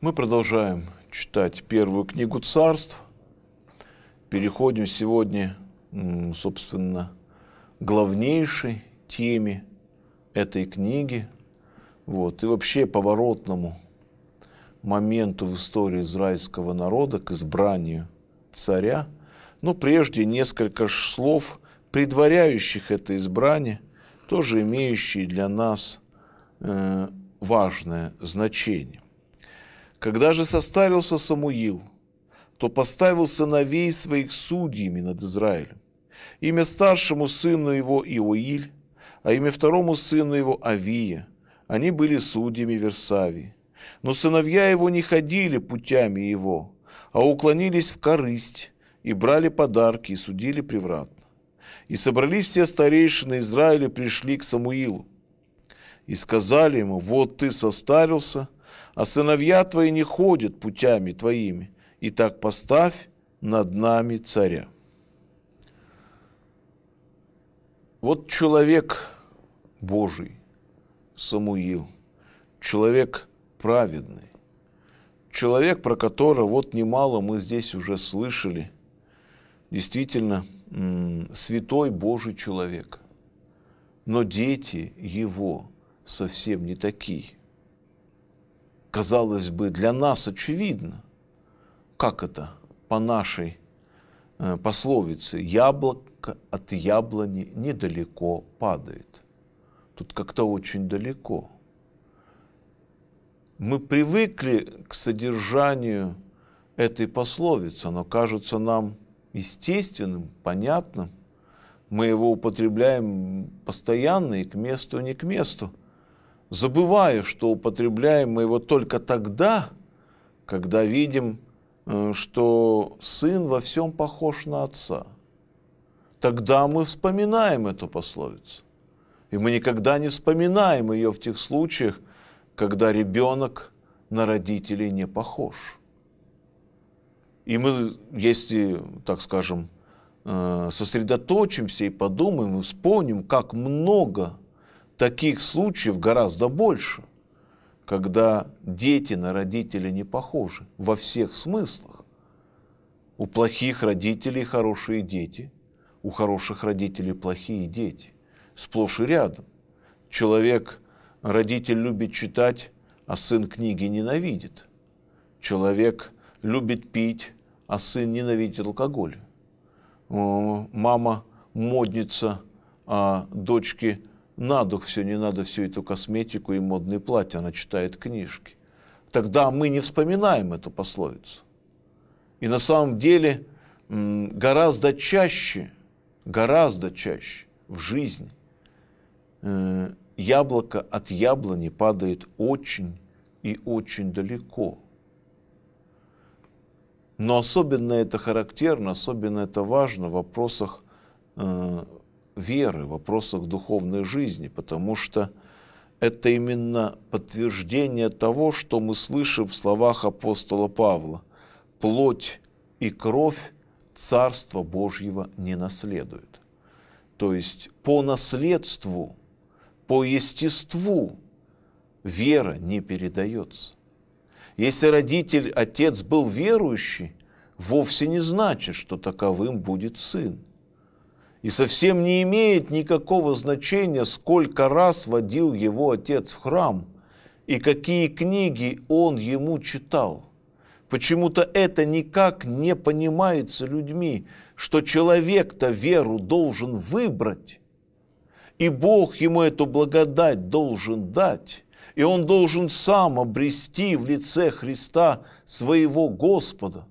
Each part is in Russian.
Мы продолжаем читать первую книгу царств. Переходим сегодня, собственно, к главнейшей теме этой книги. Вот. И вообще поворотному моменту в истории израильского народа к избранию царя. Но прежде несколько слов, предваряющих это избрание, тоже имеющие для нас э, важное значение. Когда же состарился Самуил, то поставил сыновей своих судьями над Израилем. Имя старшему сыну его Иоиль, а имя второму сыну его Авия. Они были судьями Версавии. Но сыновья его не ходили путями его, а уклонились в корысть и брали подарки и судили превратно. И собрались все старейшины Израиля, пришли к Самуилу. И сказали ему, вот ты состарился – а сыновья твои не ходят путями твоими. И так поставь над нами царя. Вот человек Божий, Самуил, человек праведный, человек, про которого вот немало мы здесь уже слышали, действительно, святой Божий человек. Но дети его совсем не такие казалось бы, для нас очевидно. Как это по нашей э, пословице «яблоко от яблони недалеко падает». Тут как-то очень далеко. Мы привыкли к содержанию этой пословицы, оно кажется нам естественным, понятным. Мы его употребляем постоянно и к месту, и не к месту – забывая, что употребляем мы его только тогда, когда видим, э, что сын во всем похож на отца. Тогда мы вспоминаем эту пословицу. И мы никогда не вспоминаем ее в тех случаях, когда ребенок на родителей не похож. И мы, если, так скажем, э, сосредоточимся и подумаем, вспомним, как много – таких случаев гораздо больше, когда дети на родителей не похожи во всех смыслах. У плохих родителей хорошие дети, у хороших родителей плохие дети, сплошь и рядом. Человек, родитель любит читать, а сын книги ненавидит. Человек любит пить, а сын ненавидит алкоголь. Мама модница, а дочки на дух все, не надо всю эту косметику и модные платья, она читает книжки. Тогда мы не вспоминаем эту пословицу. И на самом деле гораздо чаще, гораздо чаще в жизни э, яблоко от яблони падает очень и очень далеко. Но особенно это характерно, особенно это важно в вопросах э, веры, в вопросах духовной жизни, потому что это именно подтверждение того, что мы слышим в словах апостола Павла. «Плоть и кровь Царства Божьего не наследуют». То есть по наследству, по естеству вера не передается. Если родитель, отец был верующий, вовсе не значит, что таковым будет сын. И совсем не имеет никакого значения, сколько раз водил его отец в храм и какие книги он ему читал. Почему-то это никак не понимается людьми, что человек-то веру должен выбрать, и Бог ему эту благодать должен дать, и он должен сам обрести в лице Христа своего Господа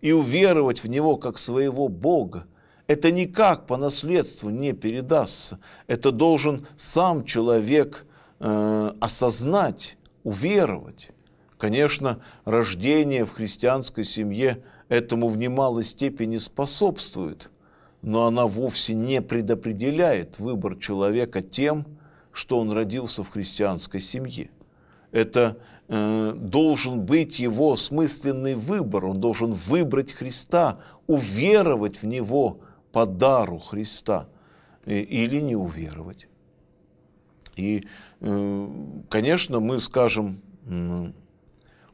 и уверовать в Него как своего Бога – это никак по наследству не передастся. Это должен сам человек э, осознать, уверовать. Конечно, рождение в христианской семье этому в немалой степени способствует, но она вовсе не предопределяет выбор человека тем, что он родился в христианской семье. Это э, должен быть его смысленный выбор, он должен выбрать Христа, уверовать в Него – по дару Христа э, или не уверовать. И, э, конечно, мы скажем,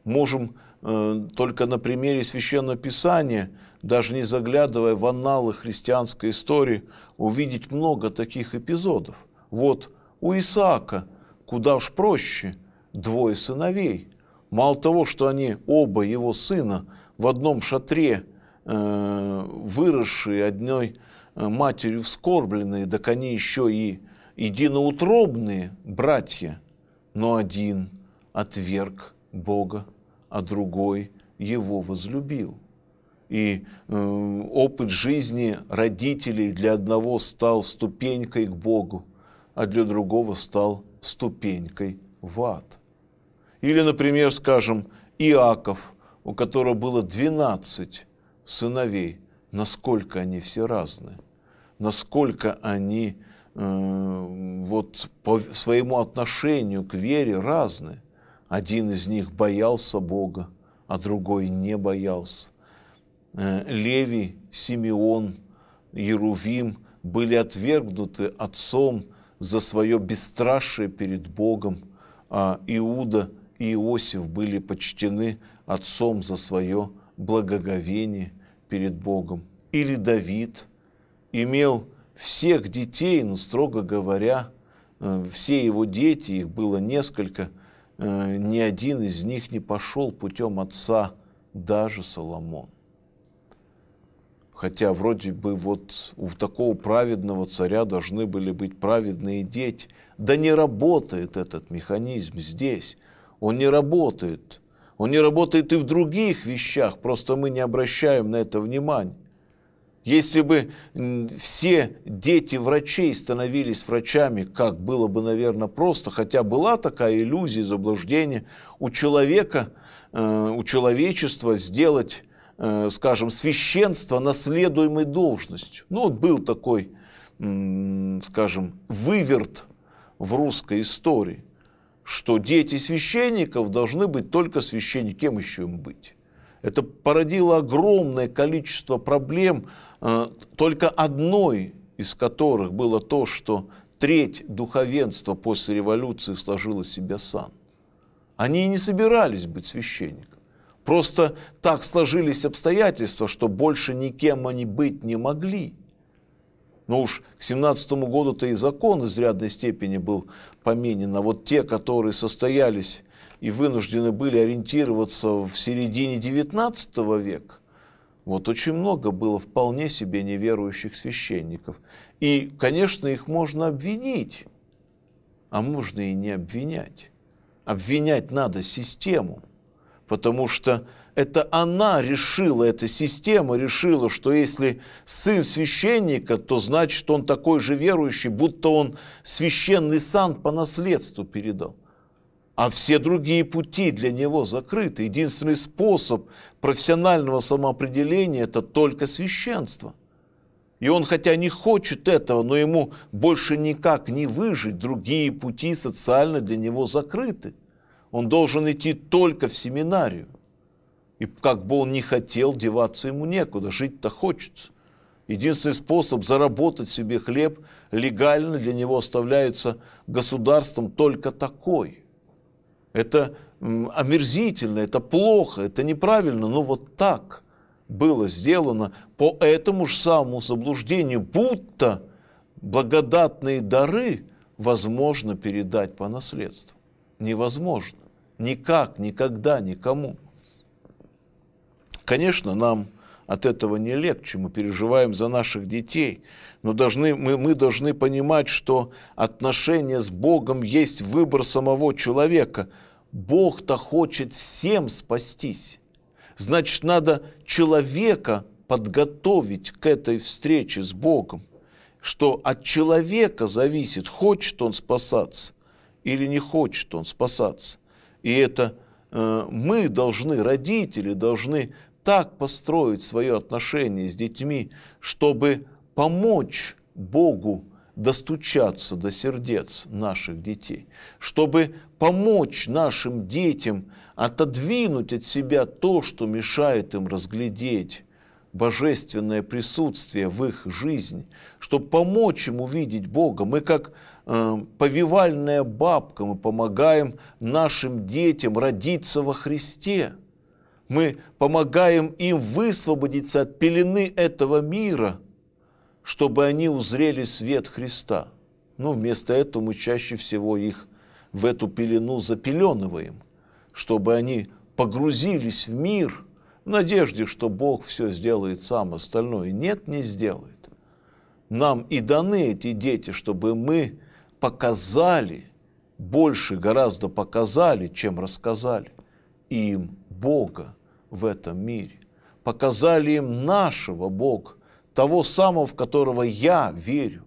можем э, только на примере Священного Писания, даже не заглядывая в анналы христианской истории, увидеть много таких эпизодов. Вот у Исаака, куда уж проще, двое сыновей. Мало того, что они оба его сына в одном шатре Э, выросшие одной э, матерью вскорбленные, так они еще и единоутробные братья, но один отверг Бога, а другой его возлюбил. И э, опыт жизни родителей для одного стал ступенькой к Богу, а для другого стал ступенькой в ад. Или, например, скажем, Иаков, у которого было 12 сыновей, насколько они все разные, насколько они э, вот по своему отношению к вере разные. Один из них боялся Бога, а другой не боялся. Э, Леви, Симеон, Ерувим были отвергнуты отцом за свое бесстрашие перед Богом, а Иуда и Иосиф были почтены отцом за свое благоговение перед Богом. Или Давид имел всех детей, но, ну, строго говоря, э, все его дети, их было несколько, э, ни один из них не пошел путем отца, даже Соломон. Хотя вроде бы вот у такого праведного царя должны были быть праведные дети. Да не работает этот механизм здесь. Он не работает он не работает и в других вещах, просто мы не обращаем на это внимания. Если бы все дети врачей становились врачами, как было бы, наверное, просто, хотя была такая иллюзия, заблуждение у человека, э, у человечества сделать, э, скажем, священство наследуемой должностью. Ну, вот был такой, скажем, выверт в русской истории что дети священников должны быть только священниками, кем еще им быть? Это породило огромное количество проблем, э, только одной из которых было то, что треть духовенства после революции сложила себя сам. Они и не собирались быть священником, Просто так сложились обстоятельства, что больше никем они быть не могли – но уж к 17 году-то и закон изрядной степени был поменен. А вот те, которые состоялись и вынуждены были ориентироваться в середине 19 века, вот очень много было вполне себе неверующих священников. И, конечно, их можно обвинить, а можно и не обвинять. Обвинять надо систему, потому что это она решила, эта система решила, что если сын священника, то значит он такой же верующий, будто он священный сан по наследству передал. А все другие пути для него закрыты. Единственный способ профессионального самоопределения – это только священство. И он, хотя не хочет этого, но ему больше никак не выжить, другие пути социально для него закрыты. Он должен идти только в семинарию. И как бы он ни хотел, деваться ему некуда, жить-то хочется. Единственный способ заработать себе хлеб легально для него оставляется государством только такой. Это омерзительно, это плохо, это неправильно, но вот так было сделано по этому же самому заблуждению, будто благодатные дары возможно передать по наследству. Невозможно. Никак, никогда, никому. Конечно, нам от этого не легче, мы переживаем за наших детей, но должны, мы, мы должны понимать, что отношение с Богом есть выбор самого человека. Бог-то хочет всем спастись. Значит, надо человека подготовить к этой встрече с Богом, что от человека зависит, хочет он спасаться или не хочет он спасаться. И это э, мы должны, родители, должны так построить свое отношение с детьми, чтобы помочь Богу достучаться до сердец наших детей, чтобы помочь нашим детям отодвинуть от себя то, что мешает им разглядеть божественное присутствие в их жизни, чтобы помочь им увидеть Бога. Мы как э, повивальная бабка, мы помогаем нашим детям родиться во Христе – мы помогаем им высвободиться от пелены этого мира, чтобы они узрели свет Христа. Но ну, вместо этого мы чаще всего их в эту пелену запеленываем, чтобы они погрузились в мир в надежде, что Бог все сделает сам, остальное нет, не сделает. Нам и даны эти дети, чтобы мы показали, больше гораздо показали, чем рассказали им Бога, в этом мире. Показали им нашего Бога, того самого, в которого я верю,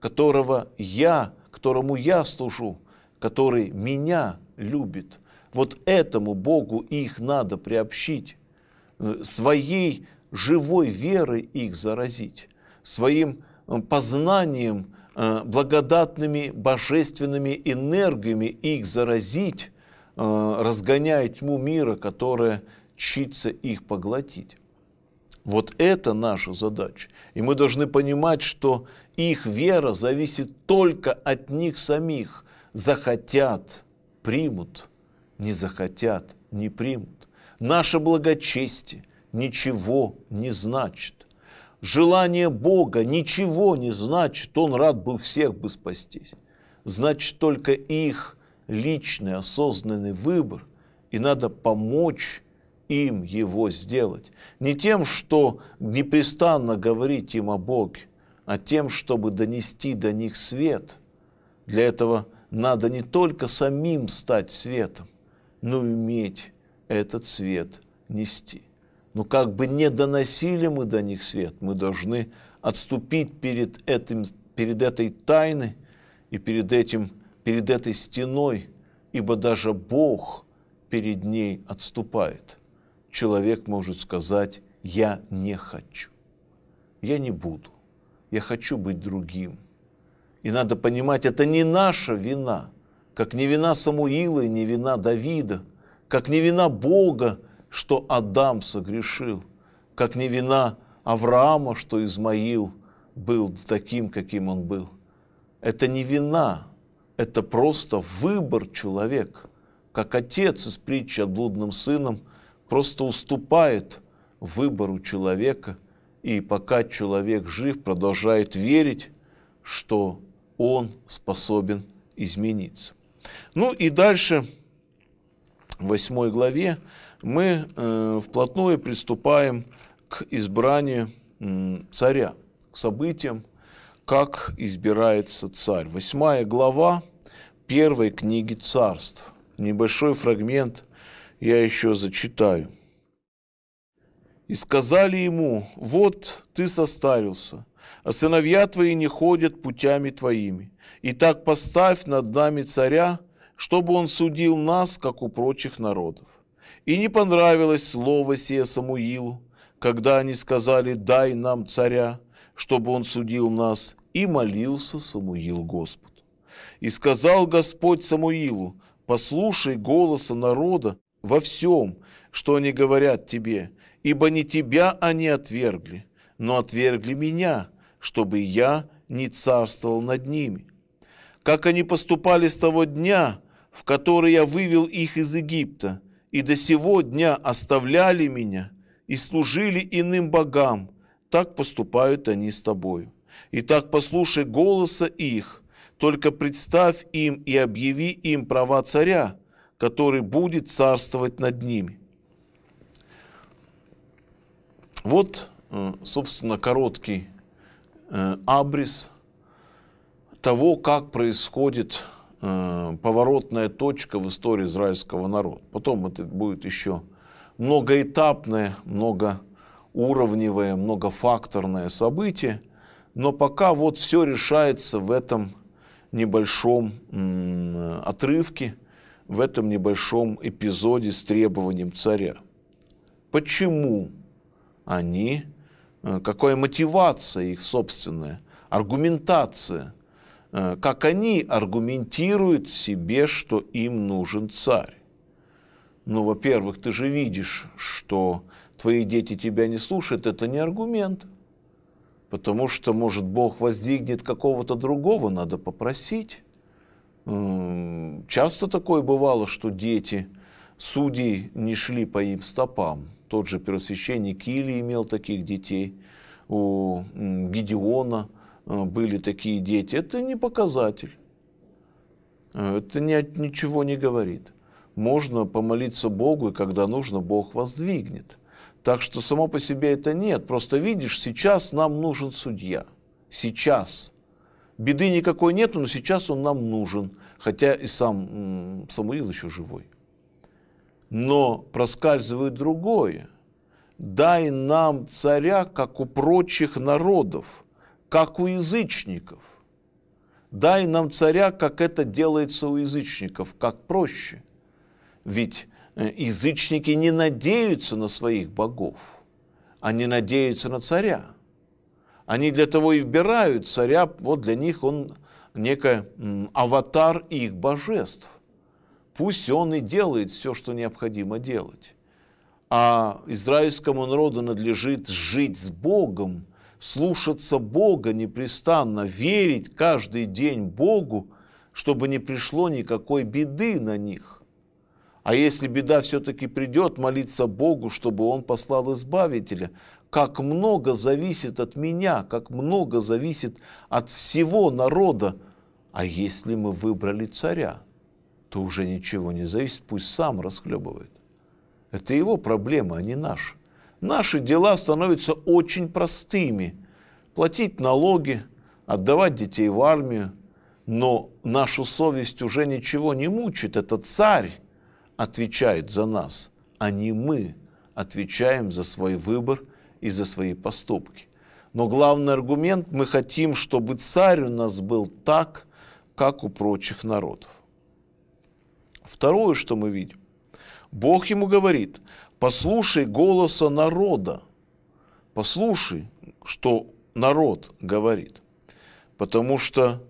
которого я, которому я служу, который меня любит. Вот этому Богу их надо приобщить, э, своей живой верой их заразить, своим э, познанием, э, благодатными божественными энергиями их заразить, разгоняя тьму мира, которая читься их поглотить. Вот это наша задача. И мы должны понимать, что их вера зависит только от них самих. Захотят – примут, не захотят – не примут. Наше благочестие ничего не значит. Желание Бога ничего не значит. Он рад был всех бы спастись. Значит, только их личный осознанный выбор. И надо помочь им его сделать. Не тем, что непрестанно говорить им о Боге, а тем, чтобы донести до них свет. Для этого надо не только самим стать светом, но и уметь этот свет нести. Но как бы не доносили мы до них свет, мы должны отступить перед, этим, перед этой тайной и перед, этим, перед этой стеной, ибо даже Бог перед ней отступает – человек может сказать, я не хочу, я не буду, я хочу быть другим. И надо понимать, это не наша вина, как не вина Самуила и не вина Давида, как не вина Бога, что Адам согрешил, как не вина Авраама, что Измаил был таким, каким он был. Это не вина, это просто выбор человека, как отец из притчи о блудном сыном – просто уступает выбору человека, и пока человек жив, продолжает верить, что он способен измениться. Ну и дальше, в 8 главе, мы э, вплотную приступаем к избранию э, царя, к событиям, как избирается царь. Восьмая глава первой книги царств. Небольшой фрагмент я еще зачитаю. И сказали ему, вот ты состарился, а сыновья твои не ходят путями твоими. И так поставь над нами царя, чтобы он судил нас, как у прочих народов. И не понравилось слово сие Самуилу, когда они сказали, дай нам царя, чтобы он судил нас, и молился Самуил Господу. И сказал Господь Самуилу, послушай голоса народа, во всем, что они говорят тебе, ибо не тебя они отвергли, но отвергли меня, чтобы я не царствовал над ними. Как они поступали с того дня, в который я вывел их из Египта, и до сего дня оставляли меня и служили иным богам, так поступают они с тобою. Итак, послушай голоса их, только представь им и объяви им права царя, который будет царствовать над ними. Вот, э, собственно, короткий э, абрис того, как происходит э, поворотная точка в истории израильского народа. Потом это будет еще многоэтапное, многоуровневое, многофакторное событие, но пока вот все решается в этом небольшом отрывке – в этом небольшом эпизоде с требованием царя. Почему они, э, какая мотивация их собственная, аргументация, э, как они аргументируют себе, что им нужен царь. Ну, во-первых, ты же видишь, что твои дети тебя не слушают, это не аргумент. Потому что, может, Бог воздвигнет какого-то другого, надо попросить. Часто такое бывало, что дети судей не шли по им стопам. Тот же первосвященник Или имел таких детей, у Гедеона э, были такие дети. Это не показатель, э, это ничего не говорит. Можно помолиться Богу, и когда нужно, Бог воздвигнет. Так что само по себе это нет. Просто видишь, сейчас нам нужен судья. Сейчас – беды никакой нету, но сейчас он нам нужен. Хотя и сам Самуил еще живой. Но проскальзывает другое. Дай нам царя, как у прочих народов, как у язычников. Дай нам царя, как это делается у язычников, как проще. Ведь э, язычники не надеются на своих богов, они а надеются на царя. Они для того и выбирают царя, вот для них он некий аватар их божеств. Пусть он и делает все, что необходимо делать. А израильскому народу надлежит жить с Богом, слушаться Бога непрестанно, верить каждый день Богу, чтобы не пришло никакой беды на них. А если беда все-таки придет, молиться Богу, чтобы Он послал Избавителя, как много зависит от меня, как много зависит от всего народа. А если мы выбрали царя, то уже ничего не зависит, пусть сам расхлебывает. Это его проблема, а не наш. Наши дела становятся очень простыми. Платить налоги, отдавать детей в армию, но нашу совесть уже ничего не мучит. Это царь отвечает за нас, а не мы отвечаем за свой выбор – и за свои поступки. Но главный аргумент – мы хотим, чтобы царь у нас был так, как у прочих народов. Второе, что мы видим. Бог ему говорит, послушай голоса народа, послушай, что народ говорит. Потому что,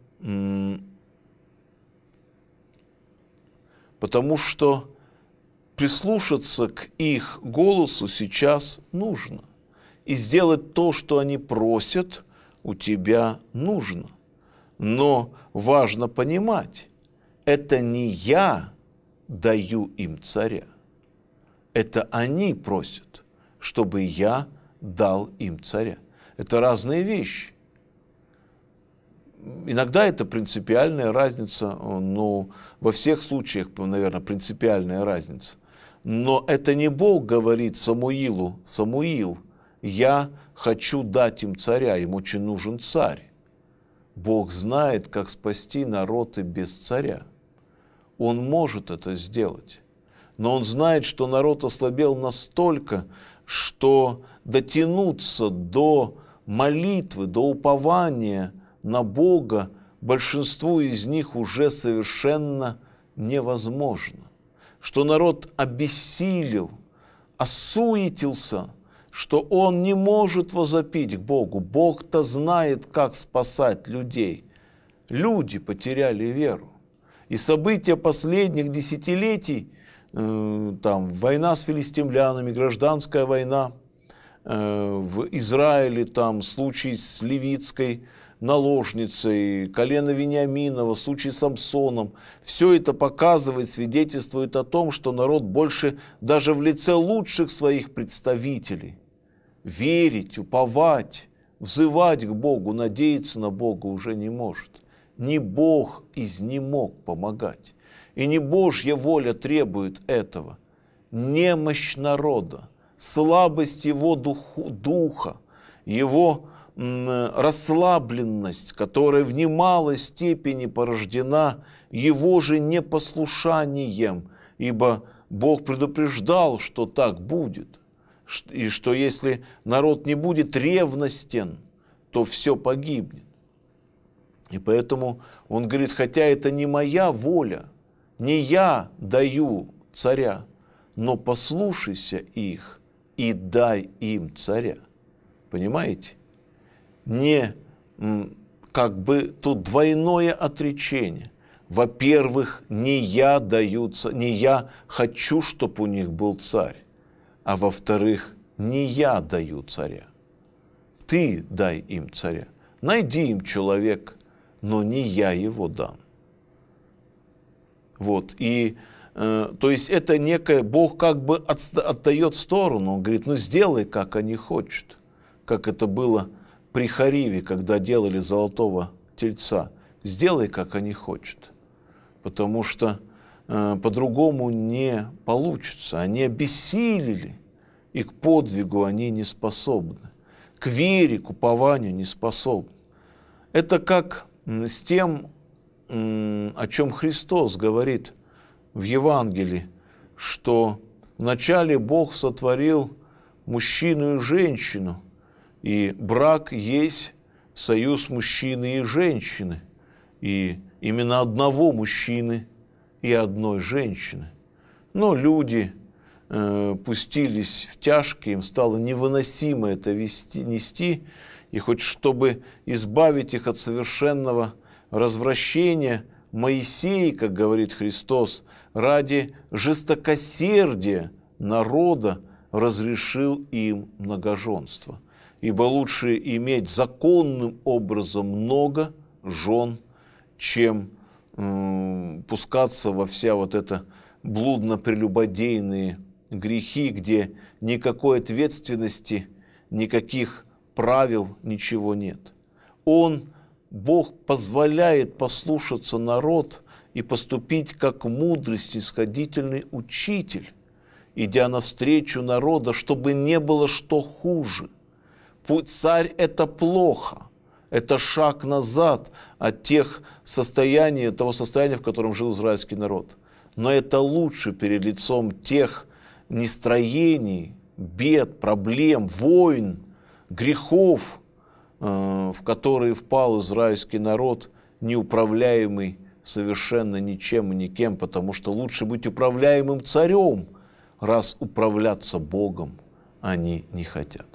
потому что прислушаться к их голосу сейчас нужно и сделать то, что они просят, у тебя нужно. Но важно понимать, это не я даю им царя, это они просят, чтобы я дал им царя. Это разные вещи. Иногда это принципиальная разница, но во всех случаях, наверное, принципиальная разница. Но это не Бог говорит Самуилу, Самуил, я хочу дать им царя, им очень нужен царь. Бог знает, как спасти народы без царя. Он может это сделать. Но он знает, что народ ослабел настолько, что дотянуться до молитвы, до упования на Бога большинству из них уже совершенно невозможно. Что народ обессилел, осуетился – что он не может возопить к Богу. Бог-то знает, как спасать людей. Люди потеряли веру. И события последних десятилетий, э, там, война с филистимлянами, гражданская война э, в Израиле, там, случай с Левицкой наложницей, колено Вениаминова, случай с Самсоном. Все это показывает, свидетельствует о том, что народ больше даже в лице лучших своих представителей верить, уповать, взывать к Богу, надеяться на Бога уже не может. Не Бог из не мог помогать. И не Божья воля требует этого. Немощь народа, слабость его духу, духа, его расслабленность, которая в немалой степени порождена его же непослушанием, ибо Бог предупреждал, что так будет – и что если народ не будет ревностен, то все погибнет. И поэтому он говорит, хотя это не моя воля, не я даю царя, но послушайся их и дай им царя. Понимаете? Не как бы тут двойное отречение. Во-первых, не я даю, не я хочу, чтобы у них был царь а во-вторых, не я даю царя. Ты дай им царя. Найди им человек, но не я его дам. Вот, и э, то есть это некое, Бог как бы от, отдает сторону, он говорит, ну сделай, как они хотят, как это было при Хариве, когда делали золотого тельца, сделай, как они хотят, потому что Э, по-другому не получится. Они обессилели, и к подвигу они не способны, к вере, к упованию не способны. Это как с тем, о чем Христос говорит в Евангелии, что вначале Бог сотворил мужчину и женщину, и брак есть союз мужчины и женщины, и именно одного мужчины – и одной женщины. Но люди э, пустились в тяжкие, им стало невыносимо это вести, нести, и хоть чтобы избавить их от совершенного развращения, Моисей, как говорит Христос, ради жестокосердия народа разрешил им многоженство. Ибо лучше иметь законным образом много жен, чем пускаться во вся вот это блудно-прелюбодейные грехи, где никакой ответственности, никаких правил, ничего нет. Он, Бог, позволяет послушаться народ и поступить как мудрость исходительный учитель, идя навстречу народа, чтобы не было что хуже. Путь Царь – это плохо – это шаг назад от тех состояний, того состояния, в котором жил израильский народ. Но это лучше перед лицом тех нестроений, бед, проблем, войн, грехов, э, в которые впал израильский народ, неуправляемый совершенно ничем и никем, потому что лучше быть управляемым царем, раз управляться Богом они не хотят.